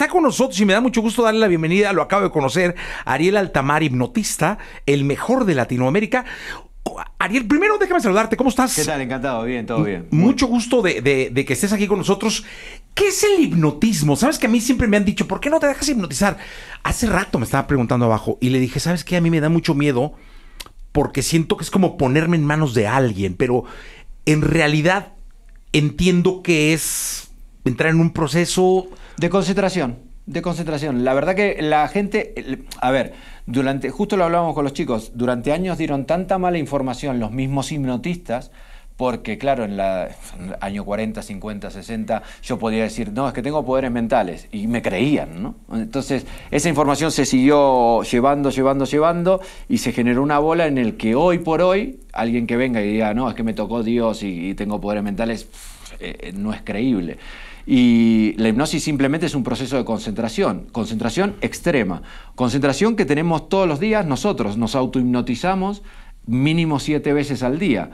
Está con nosotros y me da mucho gusto darle la bienvenida, lo acabo de conocer, Ariel Altamar, hipnotista, el mejor de Latinoamérica. Ariel, primero déjame saludarte, ¿cómo estás? ¿Qué tal? Encantado, bien, todo bien. Mucho gusto de, que estés aquí con nosotros. ¿Qué es el hipnotismo? Sabes que a mí siempre me han dicho, ¿por qué no te dejas hipnotizar? Hace rato me estaba preguntando abajo y le dije, ¿sabes qué? A mí me da mucho miedo porque siento que es como ponerme en manos de alguien, pero en realidad entiendo que es entrar en un proceso de concentración, de concentración. La verdad que la gente, a ver, durante, justo lo hablábamos con los chicos, durante años dieron tanta mala información los mismos hipnotistas, porque claro, en el año 40, 50, 60, yo podía decir, no, es que tengo poderes mentales, y me creían, ¿no? Entonces, esa información se siguió llevando, llevando, llevando, y se generó una bola en el que hoy por hoy, alguien que venga y diga, no, es que me tocó Dios y, tengo poderes mentales, eh, eh, no es creíble. Y la hipnosis simplemente es un proceso de concentración, concentración extrema, concentración que tenemos todos los días nosotros, nos autohipnotizamos mínimo siete veces al día.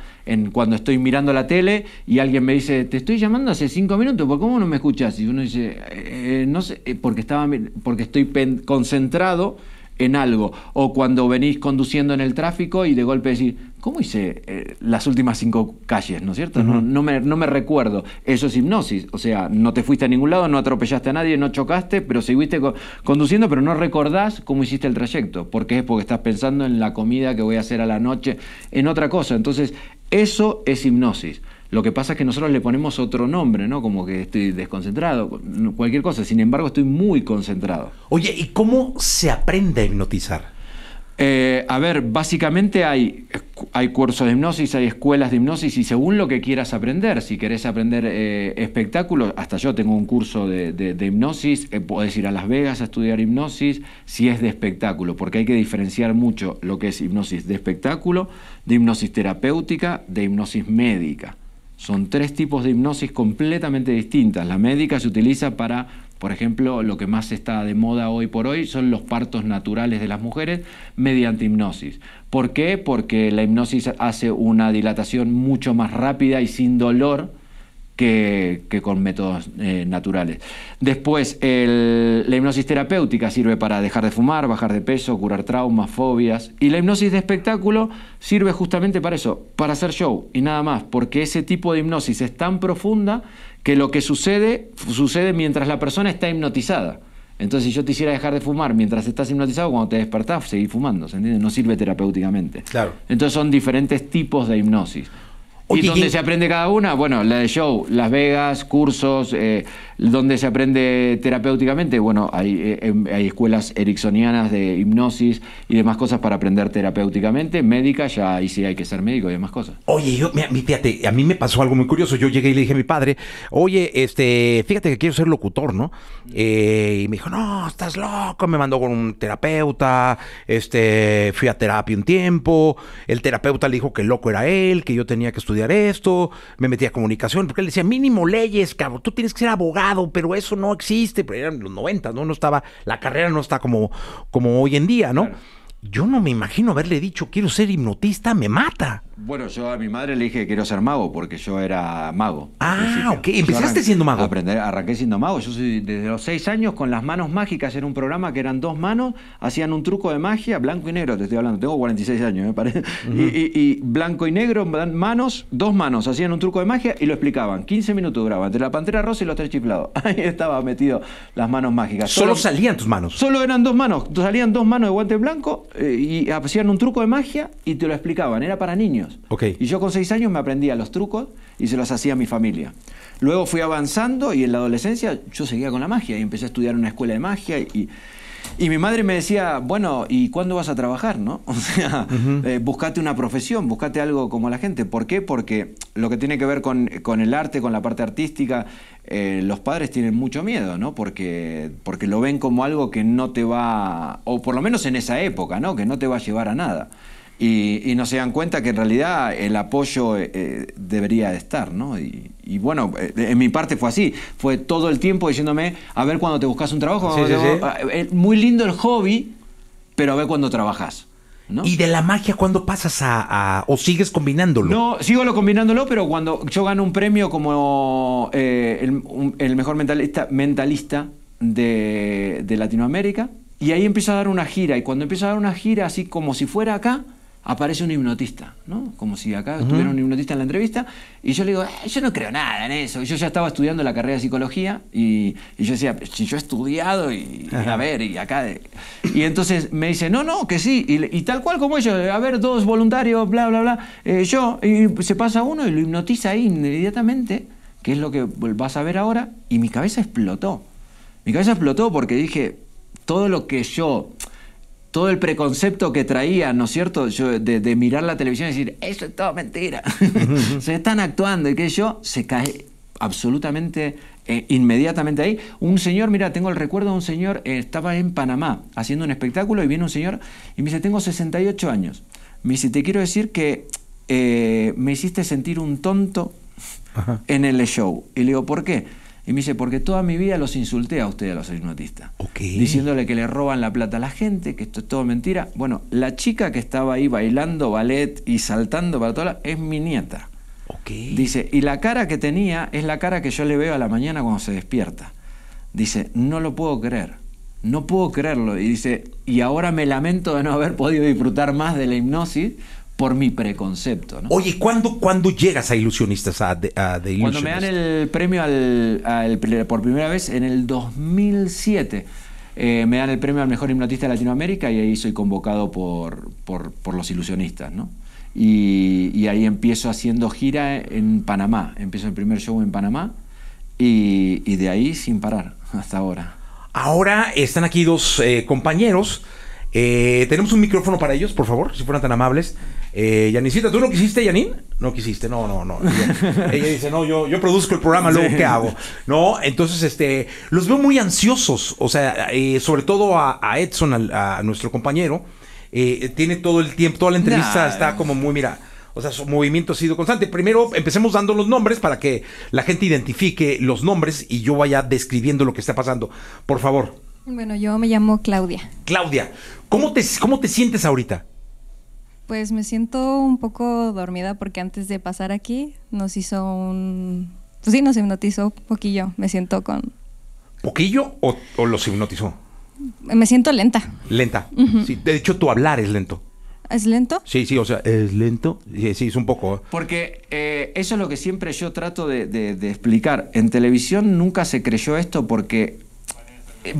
cuando estoy mirando la tele y alguien me dice, te estoy llamando hace cinco minutos, ¿por cómo no me escuchas? Y uno dice, eh, eh, no sé, eh, porque, estaba, porque estoy concentrado en algo. O cuando venís conduciendo en el tráfico y de golpe decís, ¿cómo hice eh, las últimas cinco calles? ¿No es cierto? no, me, recuerdo. Eso es hipnosis. O sea, no te fuiste a ningún lado, no atropellaste a nadie, no chocaste, pero seguiste conduciendo, pero no recordás cómo hiciste el trayecto. Porque es porque estás pensando en la comida que voy a hacer a la noche, en otra cosa. Entonces, eso es hipnosis. Lo que pasa es que nosotros le ponemos otro nombre, ¿no? Como que estoy desconcentrado, cualquier cosa. Sin embargo, estoy muy concentrado. Oye, ¿y cómo se aprende a hipnotizar? Eh, a ver, básicamente hay, hay cursos de hipnosis, hay escuelas de hipnosis y según lo que quieras aprender, si querés aprender eh, espectáculos, hasta yo tengo un curso de, hipnosis, eh, Puedes ir a Las Vegas a estudiar hipnosis si es de espectáculo, porque hay que diferenciar mucho lo que es hipnosis de espectáculo, de hipnosis terapéutica, de hipnosis médica. Son tres tipos de hipnosis completamente distintas. La médica se utiliza para, por ejemplo, lo que más está de moda hoy por hoy son los partos naturales de las mujeres mediante hipnosis. ¿Por qué? Porque la hipnosis hace una dilatación mucho más rápida y sin dolor que, con métodos eh, naturales. Después, la hipnosis terapéutica sirve para dejar de fumar, bajar de peso, curar traumas, fobias. Y la hipnosis de espectáculo sirve justamente para eso, para hacer show y nada más, porque ese tipo de hipnosis es tan profunda que lo que sucede sucede mientras la persona está hipnotizada. Entonces, si yo te hiciera dejar de fumar mientras estás hipnotizado, cuando te despertás, seguís fumando, ¿se entiende? No sirve terapéuticamente. Claro. Entonces, son diferentes tipos de hipnosis. ¿Y dónde se aprende cada una? Bueno, la de show, Las Vegas, cursos, eh, ¿dónde se aprende terapéuticamente. Bueno, eh, em, hay, escuelas ericksonianas de hipnosis y demás cosas para aprender terapéuticamente. Médica, ya ahí sí hay que ser médico y demás cosas. Oye, yo, mira, fíjate, a mí me pasó algo muy curioso. Yo llegué y le dije a mi padre, oye, este, fíjate que quiero ser locutor, ¿no? Eh, y me dijo, no, estás loco. Me mandó con un terapeuta, este, fui a terapia un tiempo. El terapeuta le dijo que loco era él, que yo tenía que estudiar estudiar esto, me metí a comunicación, porque él decía, mínimo leyes, cabrón, tú tienes que ser abogado, pero eso no existe, pero eran los 90, ¿no? No estaba, la carrera no está como, como hoy en día, ¿no? Yo no me imagino haberle dicho, quiero ser hipnotista, me mata. Bueno, yo a mi madre le dije que quiero ser mago porque yo era mago. Ah, ok. ¿Empezaste siendo mago? Aprender, arranqué siendo mago. Yo soy desde los seis años con las manos mágicas. en un programa que eran dos manos, hacían un truco de magia, blanco y negro, te estoy hablando. Tengo 46 años, me parece. y, blanco y negro, manos, dos manos, hacían un truco de magia y lo explicaban. 15 minutos duraba, entre la pantera rosa y los tres chiflados. Ahí estaba metido las manos mágicas. Solo, salían tus manos. Solo eran dos manos. Salían dos manos de guante blanco eh, y hacían un truco de magia y te lo explicaban. Era para niños. Y yo con seis años me aprendía los trucos y se los hacía a mi familia. Luego fui avanzando y en la adolescencia yo seguía con la magia y empecé a estudiar en una escuela de magia y, mi madre me decía, bueno, ¿y cuándo vas a trabajar? ¿no? O sea, búscate eh, buscate una profesión, buscate algo como la gente. ¿Por qué? Porque lo que tiene que ver con, el arte, con la parte artística, eh, los padres tienen mucho miedo, ¿no? Porque, porque lo ven como algo que no te va, o por lo menos en esa época, ¿no? Que no te va a llevar a nada. Y, no se dan cuenta que en realidad el apoyo eh, eh, debería estar, ¿no? Y, bueno, eh, en mi parte fue así, fue todo el tiempo diciéndome, a ver cuando te buscas un trabajo, muy lindo el hobby, pero a ver cuando trabajas. ¿Y de la magia cuando pasas a, o sigues combinándolo? No, sigo lo combinándolo, pero cuando yo gano un premio como el, mejor mentalista, mentalista de, de Latinoamérica, y ahí empiezo a dar una gira, y cuando empiezo a dar una gira así como si fuera acá, aparece un hipnotista, ¿no? Como si acá estuviera un hipnotista en la entrevista, y yo le digo, eh, yo no creo nada en eso. Yo ya estaba estudiando la carrera de psicología, y, yo decía, si yo he estudiado, y, a ver, y acá. Y entonces me dice, no, no, que sí, y, tal cual como ellos, a ver, dos voluntarios, bla, bla, bla, eh, yo, y se pasa uno y lo hipnotiza ahí inmediatamente, que es lo que vas a ver ahora, y mi cabeza explotó. Mi cabeza explotó porque dije, todo lo que yo todo el preconcepto que traía ¿no es cierto? Yo, de, mirar la televisión y decir, eso es todo mentira. se están actuando y que yo se cae absolutamente eh, inmediatamente ahí. Un señor, mira, tengo el recuerdo de un señor, eh, estaba en Panamá haciendo un espectáculo y viene un señor y me dice, tengo 68 años. Me dice, te quiero decir que eh, me hiciste sentir un tonto en el show. Y le digo, ¿por qué? Y me dice, porque toda mi vida los insulté a ustedes, a los hipnotistas. Diciéndole que le roban la plata a la gente, que esto es todo mentira. Bueno, la chica que estaba ahí bailando ballet y saltando para todas es mi nieta. Dice, y la cara que tenía es la cara que yo le veo a la mañana cuando se despierta. Dice, no lo puedo creer, no puedo creerlo. Y dice, y ahora me lamento de no haber podido disfrutar más de la hipnosis por mi preconcepto. ¿no? Oye, ¿cuándo, ¿cuándo llegas a Ilusionistas? A, de, Cuando me dan el premio al, por primera vez en el 2007. Eh, me dan el premio al mejor hipnotista de Latinoamérica y ahí soy convocado por, por, los ilusionistas, ¿no? Y, ahí empiezo haciendo gira en Panamá. Empiezo el primer show en Panamá y, de ahí sin parar hasta ahora. Ahora están aquí dos eh, compañeros. Eh, tenemos un micrófono para ellos, por favor, si fueran tan amables. Eh, Yanisita, ¿tú no quisiste, Yanin? No quisiste, no, no, no. Ella, dice, no, yo, produzco el programa, luego ¿qué hago? No, entonces, este, los veo muy ansiosos, o sea, eh, sobre todo a, Edson, a, nuestro compañero, eh, tiene todo el tiempo, toda la entrevista está como muy, mira, o sea, su movimiento ha sido constante. Primero empecemos dando los nombres para que la gente identifique los nombres y yo vaya describiendo lo que está pasando. Por favor. Bueno, yo me llamo Claudia. Claudia, ¿cómo te, cómo te sientes ahorita? Pues me siento un poco dormida porque antes de pasar aquí nos hizo un... Pues sí, nos hipnotizó un poquillo. Me siento con... ¿Poquillo o, los hipnotizó? Me siento lenta. Lenta. de hecho, tu hablar es lento. ¿Es lento? Sí, sí, o sea, es lento. Sí, sí es un poco. ¿eh? Porque eh, eso es lo que siempre yo trato de, de, explicar. En televisión nunca se creyó esto porque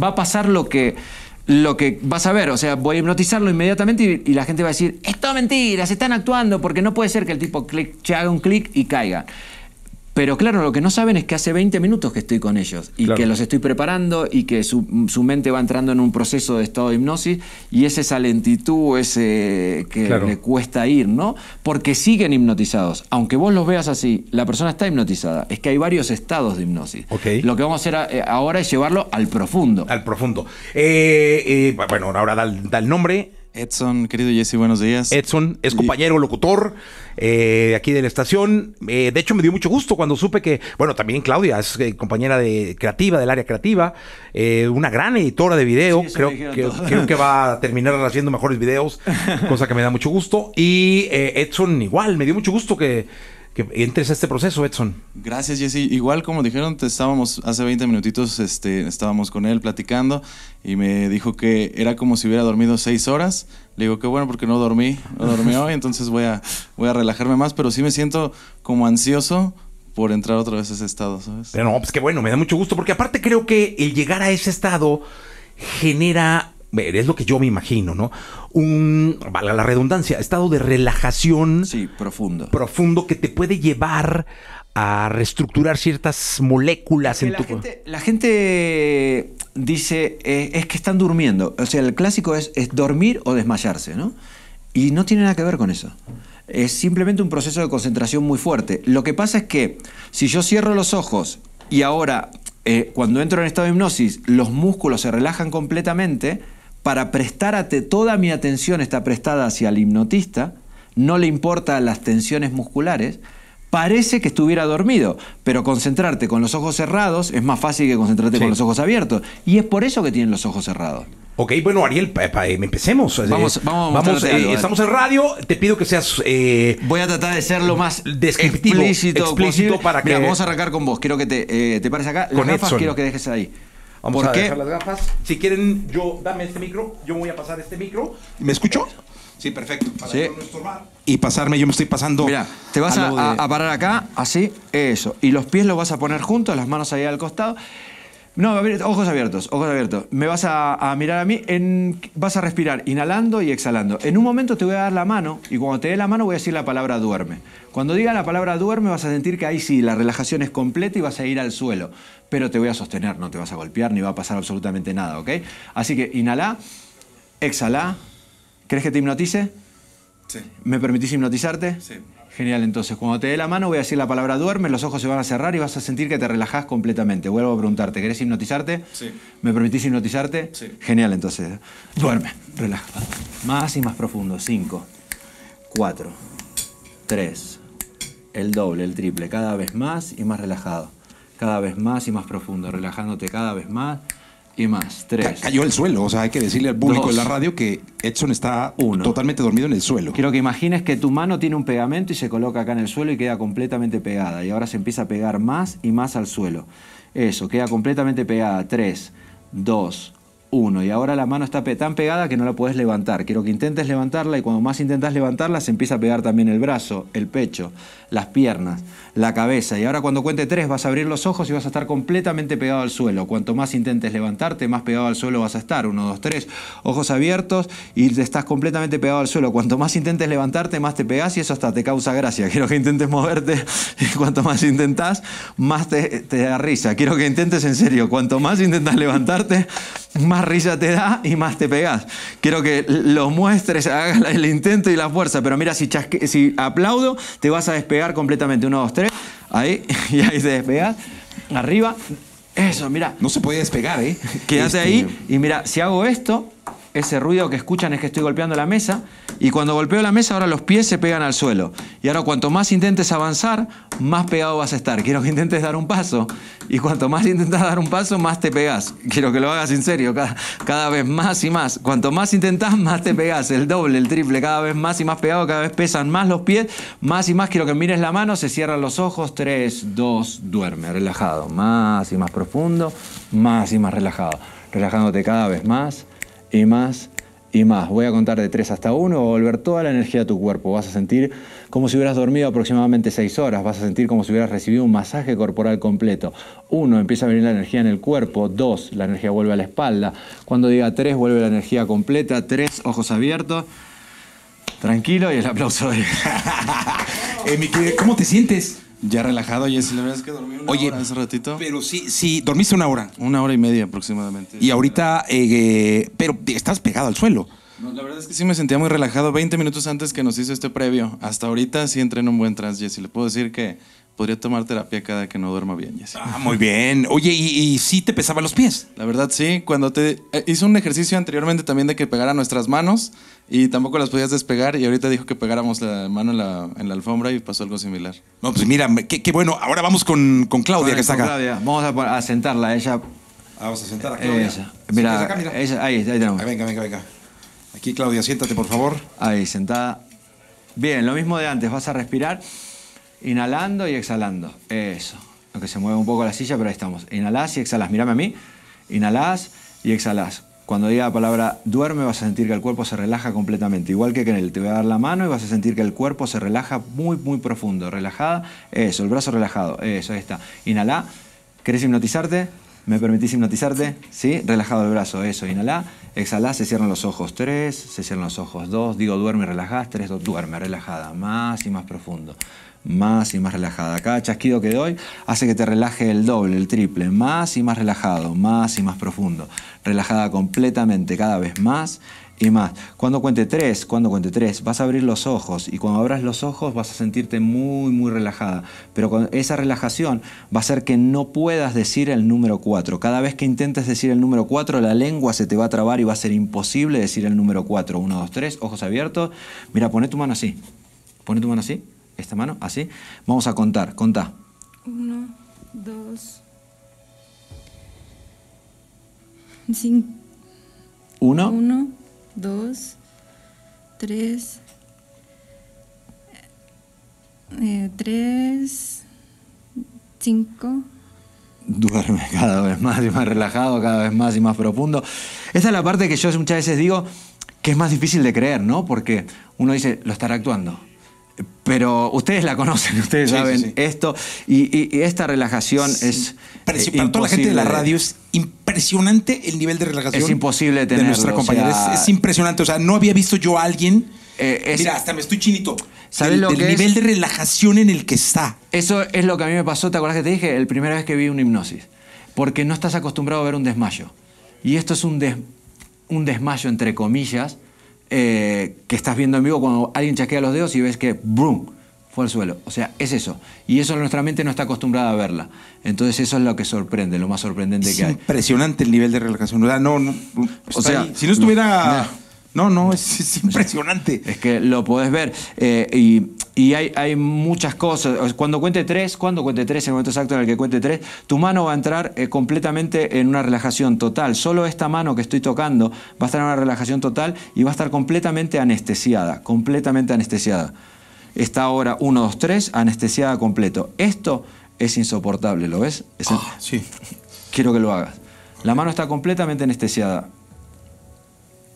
va a pasar lo que lo que vas a ver. O sea, voy a hipnotizarlo inmediatamente y, la gente va a decir, esto es mentira, se están actuando, porque no puede ser que el tipo click, se haga un clic y caiga. Pero claro, lo que no saben es que hace 20 minutos que estoy con ellos y que los estoy preparando y que su, su, mente va entrando en un proceso de estado de hipnosis y es esa lentitud, ese que le cuesta ir, ¿no? Porque siguen hipnotizados. Aunque vos los veas así, la persona está hipnotizada. Es que hay varios estados de hipnosis. Lo que vamos a hacer eh, ahora es llevarlo al profundo. Al profundo. Eh, eh, bueno, ahora da el nombre. Edson, querido Jesse, buenos días. Edson es compañero locutor de eh, aquí de la estación. Eh, de hecho, me dio mucho gusto cuando supe que, bueno, también Claudia es eh, compañera de creativa, del área creativa, una gran editora de video. creo, que, creo que va a terminar haciendo mejores videos, cosa que me da mucho gusto. Y Edson igual, me dio mucho gusto que que entres a este proceso, Edson. Gracias, Jesse. Igual como dijeron, estábamos hace 20 minutitos, este, estábamos con él platicando y me dijo que era como si hubiera dormido 6 horas. Le digo qué bueno, porque no dormí, no dormí hoy, entonces voy a, voy a relajarme más, pero sí me siento como ansioso por entrar otra vez a ese estado, ¿sabes? Pero no, pues qué bueno, me da mucho gusto, porque aparte creo que el llegar a ese estado genera es lo que yo me imagino, ¿no? Un, la redundancia, estado de relajación. Sí, profundo. Profundo que te puede llevar a reestructurar ciertas moléculas en tu cuerpo. La gente dice, eh, es que están durmiendo. O sea, el clásico es, dormir o desmayarse, ¿no? Y no tiene nada que ver con eso. Es simplemente un proceso de concentración muy fuerte. Lo que pasa es que si yo cierro los ojos y ahora eh, cuando entro en estado de hipnosis los músculos se relajan completamente, para prestar toda mi atención está prestada hacia el hipnotista, no le importan las tensiones musculares, parece que estuviera dormido, pero concentrarte con los ojos cerrados es más fácil que concentrarte con los ojos abiertos. Y es por eso que tienen los ojos cerrados. Ok, bueno, Ariel, eh, empecemos. Vamos, eh, vamos, eh, estamos en radio. Te pido que seas. Voy a tratar de ser lo más descriptivo, explícito, para que. vamos a arrancar con vos. Quiero que te, pares acá. con gafas quiero que dejes ahí. Vamos a las gafas. Si quieren, yo dame este micro, yo voy a pasar este micro. ¿Me escucho? Sí, perfecto. Para no Y pasarme, yo me estoy pasando. Mira, te vas a, parar acá, así, eso. Y los pies los vas a poner juntos, las manos ahí al costado. No, ojos abiertos, ojos abiertos. Me vas a, mirar a mí, vas a respirar inhalando y exhalando. En un momento te voy a dar la mano y cuando te dé la mano voy a decir la palabra duerme. Cuando diga la palabra duerme vas a sentir que ahí sí, la relajación es completa y vas a ir al suelo pero te voy a sostener, no te vas a golpear ni va a pasar absolutamente nada, ¿ok? Así que inhala, exhala. ¿Crees que te hipnotice? Sí. ¿Me permitís hipnotizarte? Sí. Genial, entonces cuando te dé la mano voy a decir la palabra duerme, los ojos se van a cerrar y vas a sentir que te relajás completamente. Vuelvo a preguntarte, ¿querés hipnotizarte? Sí. ¿Me permitís hipnotizarte? Sí. Genial, entonces duerme, relaja. Más y más profundo, 5, 4, 3, el doble, el triple, cada vez más y más relajado cada vez más y más profundo, relajándote cada vez más y más. Tres. cayó el suelo, o sea, hay que decirle al público de la radio que Edson está Uno. totalmente dormido en el suelo. Quiero que imagines que tu mano tiene un pegamento y se coloca acá en el suelo y queda completamente pegada. Y ahora se empieza a pegar más y más al suelo. Eso, queda completamente pegada. Tres, dos, uno, y ahora la mano está tan pegada que no la puedes levantar. Quiero que intentes levantarla y cuando más intentas levantarla se empieza a pegar también el brazo, el pecho, las piernas, la cabeza. Y ahora cuando cuente tres, vas a abrir los ojos y vas a estar completamente pegado al suelo. Cuanto más intentes levantarte, más pegado al suelo vas a estar. Uno, dos, tres. ojos abiertos y estás completamente pegado al suelo. Cuanto más intentes levantarte, más te pegas y eso hasta te causa gracia. Quiero que intentes moverte y cuanto más intentas más te, te da risa. Quiero que intentes en serio. Cuanto más intentas levantarte, más rilla risa te da y más te pegas. Quiero que lo muestres, hagas el intento y la fuerza, pero mira, si, si aplaudo, te vas a despegar completamente. Uno, dos, tres, ahí, y ahí te despegas. Arriba, eso, mira. No se puede despegar, ¿eh? Quédate ahí este, y mira, si hago esto, ese ruido que escuchan es que estoy golpeando la mesa y cuando golpeo la mesa ahora los pies se pegan al suelo. Y ahora cuanto más intentes avanzar, más pegado vas a estar. Quiero que intentes dar un paso y cuanto más intentas dar un paso, más te pegas. Quiero que lo hagas en serio, cada, vez más y más. Cuanto más intentas, más te pegas, el doble, el triple, cada vez más y más pegado, cada vez pesan más los pies, más y más quiero que mires la mano, se cierran los ojos, Tres, dos, duerme, relajado, más y más profundo, más y más relajado, relajándote cada vez más y más y más. Voy a contar de 3 hasta 1, va a volver toda la energía a tu cuerpo. Vas a sentir como si hubieras dormido aproximadamente 6 horas, vas a sentir como si hubieras recibido un masaje corporal completo. 1, empieza a venir la energía en el cuerpo. 2, la energía vuelve a la espalda. Cuando diga 3, vuelve la energía completa. 3, ojos abiertos. Tranquilo y el aplauso de... Eh, ¿Cómo te sientes? Ya relajado, Jessy. La verdad es que dormí una hora hace ratito. Pero sí, sí, dormiste una hora. Una hora y media aproximadamente. Y ahorita, eh, pero estás pegado al suelo. la verdad es que sí me sentía muy relajado 20 minutos antes que nos hice este previo. Hasta ahorita sí entré en un buen trance, Jessy. Le puedo decir que Podría tomar terapia cada que no duerma bien, Jesse. Ah, muy bien. Oye, ¿y, si sí te pesaba los pies? La verdad, sí. Cuando te. Eh, hizo un ejercicio anteriormente también de que pegara nuestras manos y tampoco las podías despegar. Y ahorita dijo que pegáramos la mano en la, alfombra y pasó algo similar. No, pues mira, qué, qué bueno. Ahora vamos con, Claudia que está acá. Claudia, vamos a, sentarla. Ella. Ah, vamos a sentar a Claudia. Mira, ahí, ahí tenemos. venga, venga, venga. Aquí, Claudia, siéntate, por favor. Ahí, sentada. Bien, lo mismo de antes. Vas a respirar. Inhalando y exhalando. Eso. Aunque se mueve un poco la silla, pero ahí estamos. Inhalás y exhalás. Mírame a mí. Inhalás y exhalás. Cuando diga la palabra duerme vas a sentir que el cuerpo se relaja completamente. Igual que en el te voy a dar la mano y vas a sentir que el cuerpo se relaja muy, muy profundo. Relajada. Eso. El brazo relajado. Eso. Ahí está. Inhala. ¿Querés hipnotizarte? ¿Me permitís hipnotizarte? ¿Sí? Relajado el brazo, eso. Inhalá, exhalá, se cierran los ojos. Tres, se cierran los ojos. Dos, digo duerme, relajás. Tres, dos, duerme, relajada. Más y más profundo más y más relajada. Cada chasquido que doy hace que te relaje el doble, el triple, más y más relajado, más y más profundo. Relajada completamente, cada vez más y más. Cuando cuente tres, cuando cuente tres, vas a abrir los ojos y cuando abras los ojos vas a sentirte muy, muy relajada. Pero con esa relajación va a hacer que no puedas decir el número cuatro. Cada vez que intentes decir el número cuatro, la lengua se te va a trabar y va a ser imposible decir el número cuatro. Uno, dos, tres, ojos abiertos. Mira, pone tu mano así. Pone tu mano así esta mano, así. Vamos a contar, contá. Uno, dos. Cinco. Uno. Uno, dos, tres. Eh, tres, cinco. Duerme cada vez más y más relajado, cada vez más y más profundo. Esta es la parte que yo muchas veces digo que es más difícil de creer, ¿no? Porque uno dice, lo estará actuando pero ustedes la conocen, ustedes saben esto. Y, esta relajación es. Eh, para, toda la gente de la radio es impresionante el nivel de relajación. Es imposible De nuestra compañera. es, impresionante. O sea, no había visto yo a alguien. Eh, mira, hasta me estoy chinito. ¿Sabes del, nivel de relajación en el que está. Eso es lo que a mí me pasó. ¿Te acuerdas que te dije? El primera vez que vi una hipnosis. Porque no estás acostumbrado a ver un desmayo. Y esto es un, un desmayo, entre comillas eh, que estás viendo en vivo cuando alguien chasquea los dedos y ves que ¡brum! fue al suelo. O sea, es eso. Y eso nuestra mente no está acostumbrada a verla. Entonces eso es lo que sorprende, lo más sorprendente que hay. Impresionante el nivel de relajación. No, no, o sea, si no estuviera... No, no, es, impresionante. Es que lo podés ver. Eh, y, hay, muchas cosas. Cuando cuente tres, cuando cuente tres, en el momento exacto en el que cuente tres, tu mano va a entrar eh, completamente en una relajación total. Solo esta mano que estoy tocando va a estar en una relajación total y va a estar completamente anestesiada, completamente anestesiada. Está ahora uno, dos, tres, anestesiada completo. Esto es insoportable, ¿lo ves? Es ah, Sí. Quiero que lo hagas. La mano está completamente anestesiada.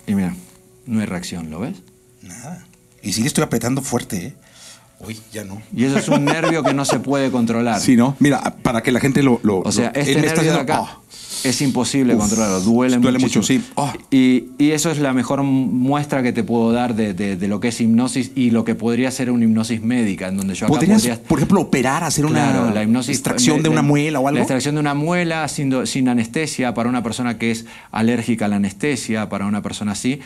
Y mira no hay reacción, ¿lo ves? Nada. Y si estoy apretando fuerte, ¿eh? Uy, ya no. Y eso es un nervio que no se puede controlar. Sí, ¿no? Mira, para que la gente lo... o sea, este nervio está acá... Ah es imposible controlarlo, duele, mucho. sí. Ah. y, eso es la mejor muestra que te puedo dar de, lo que es hipnosis y lo que podría ser una hipnosis médica, en donde yo acá ¿Podrías, por ejemplo, operar, hacer una extracción de una muela o algo? La extracción de una muela sin, anestesia para una persona que es alérgica a la anestesia, para una persona así,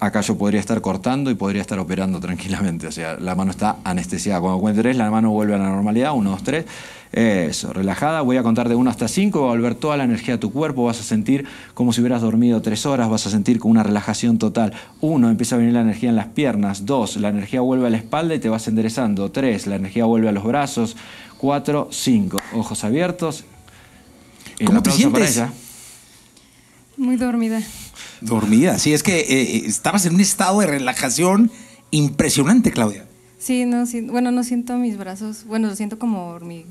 acá yo podría estar cortando y podría estar operando tranquilamente. O sea, la mano está anestesiada. Cuando cuentes tres, la mano vuelve a la normalidad, uno, dos, tres eso, relajada, voy a contar de 1 hasta 5, va a volver toda la energía a tu cuerpo, vas a sentir como si hubieras dormido 3 horas, vas a sentir con una relajación total. 1, empieza a venir la energía en las piernas. 2, la energía vuelve a la espalda y te vas enderezando. 3, la energía vuelve a los brazos. 4, 5, ojos abiertos. ¿Cómo te sientes? Muy dormida. Dormida, sí, es que eh, eh, estabas en un estado de relajación impresionante, Claudia. Sí, no, bueno, no siento mis brazos, bueno, lo siento como hormigueo.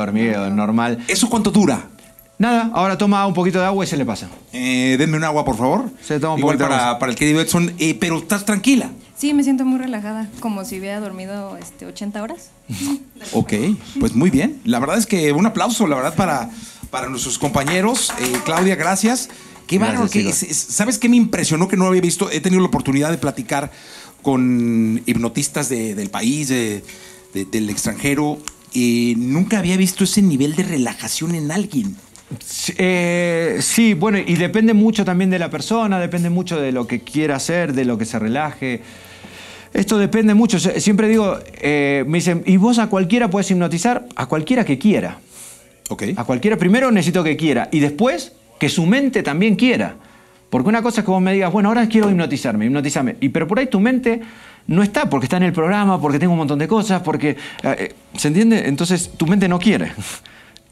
Hormigueo, normal. ¿Eso cuánto dura? Nada, ahora toma un poquito de agua y se le pasa. Eh, denme un agua, por favor. Se toma un para, para el querido Edson. Eh, pero estás tranquila. Sí, me siento muy relajada, como si hubiera dormido este, 80 horas. ok, pues muy bien. La verdad es que un aplauso, la verdad, para, para nuestros compañeros. Eh, Claudia, gracias. Qué bárbaro. ¿Sabes qué me impresionó que no había visto? He tenido la oportunidad de platicar con hipnotistas del país, del extranjero. y eh, nunca había visto ese nivel de relajación en alguien. Eh, sí, bueno, y depende mucho también de la persona, depende mucho de lo que quiera hacer, de lo que se relaje. Esto depende mucho. Siempre digo, eh, me dicen, ¿y vos a cualquiera puedes hipnotizar? A cualquiera que quiera. Okay. A cualquiera. Primero necesito que quiera y después que su mente también quiera. Porque una cosa es que vos me digas, bueno, ahora quiero hipnotizarme, hipnotizarme. Y pero por ahí tu mente no está, porque está en el programa, porque tengo un montón de cosas, porque... Eh, eh, ¿Se entiende? Entonces tu mente no quiere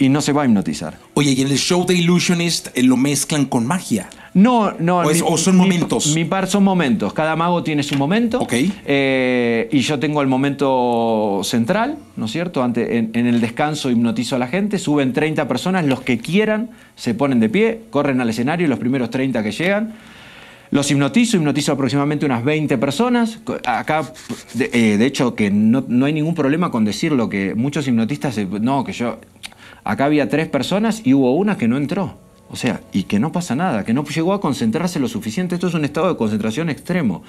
y no se va a hipnotizar. Oye, y en el show de Illusionist eh, lo mezclan con magia. No, no. O, o son momentos. Mi, par son momentos. Cada mago tiene su momento. Ok. Eh, y yo tengo el momento central, ¿no es cierto? en, el descanso hipnotizo a la gente, suben 30 personas, los que quieran se ponen de pie, corren al escenario, los primeros 30 que llegan. Los hipnotizo, hipnotizo aproximadamente unas 20 personas. Acá, eh, de, hecho, que no, no, hay ningún problema con decirlo, que muchos hipnotistas, no, que yo Acá había tres personas y hubo una que no entró. O sea, y que no pasa nada, que no llegó a concentrarse lo suficiente. Esto es un estado de concentración extremo.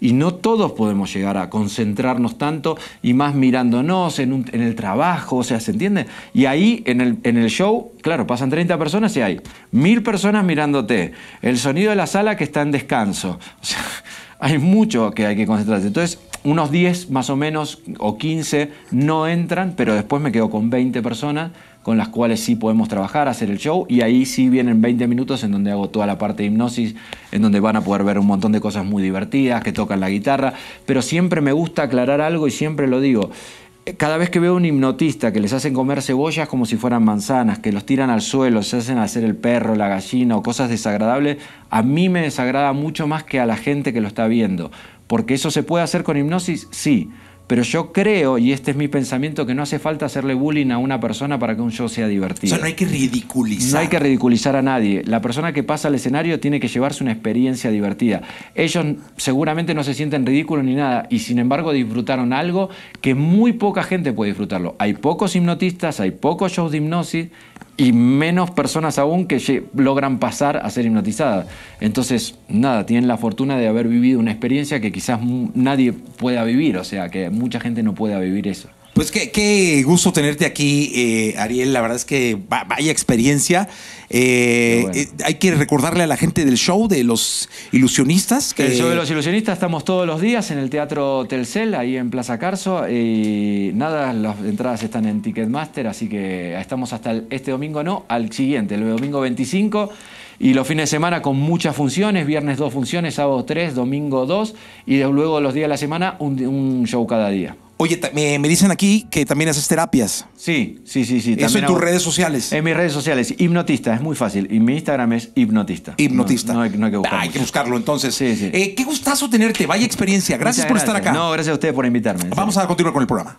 Y no todos podemos llegar a concentrarnos tanto y más mirándonos en, el trabajo, o sea, ¿se entiende? Y ahí en el, en el show, claro, pasan 30 personas y hay mil personas mirándote. El sonido de la sala que está en descanso. O sea, hay mucho que hay que concentrarse. Entonces, unos 10 más o menos o 15 no entran, pero después me quedo con 20 personas con las cuales sí podemos trabajar, hacer el show, y ahí sí vienen 20 minutos en donde hago toda la parte de hipnosis, en donde van a poder ver un montón de cosas muy divertidas, que tocan la guitarra, pero siempre me gusta aclarar algo y siempre lo digo. Cada vez que veo a un hipnotista que les hacen comer cebollas como si fueran manzanas, que los tiran al suelo, se hacen hacer el perro, la gallina o cosas desagradables, a mí me desagrada mucho más que a la gente que lo está viendo. Porque eso se puede hacer con hipnosis, sí, pero yo creo, y este es mi pensamiento, que no hace falta hacerle bullying a una persona para que un show sea divertido. O sea, no hay que ridiculizar. No hay que ridiculizar a nadie. La persona que pasa al escenario tiene que llevarse una experiencia divertida. Ellos seguramente no se sienten ridículos ni nada, y sin embargo disfrutaron algo que muy poca gente puede disfrutarlo. Hay pocos hipnotistas, hay pocos shows de hipnosis, y menos personas aún que logran pasar a ser hipnotizadas. Entonces, nada, tienen la fortuna de haber vivido una experiencia que quizás nadie pueda vivir, o sea, que mucha gente no pueda vivir eso. Pues qué, qué, gusto tenerte aquí, eh, Ariel. La verdad es que vaya experiencia. Eh, eh, hay que recordarle a la gente del show de los ilusionistas. Que... El show de los ilusionistas estamos todos los días en el Teatro Telcel, ahí en Plaza Carso. nada, las entradas están en Ticketmaster, así que estamos hasta este domingo, no, al siguiente, el domingo 25. Y los fines de semana con muchas funciones, viernes dos funciones, sábado tres, domingo dos, y luego los días de la semana un show cada día. Oye, me, dicen aquí que también haces terapias. Sí, sí, sí, sí. Eso en tus redes sociales. En mis redes sociales, hipnotista, es muy fácil. Y mi Instagram es hipnotista. Hipnotista. No, hay, que buscarlo. hay que buscarlo entonces. Sí, sí. Eh, qué gustazo tenerte, vaya experiencia. Gracias por estar acá. No, gracias a ustedes por invitarme. Vamos a continuar con el programa.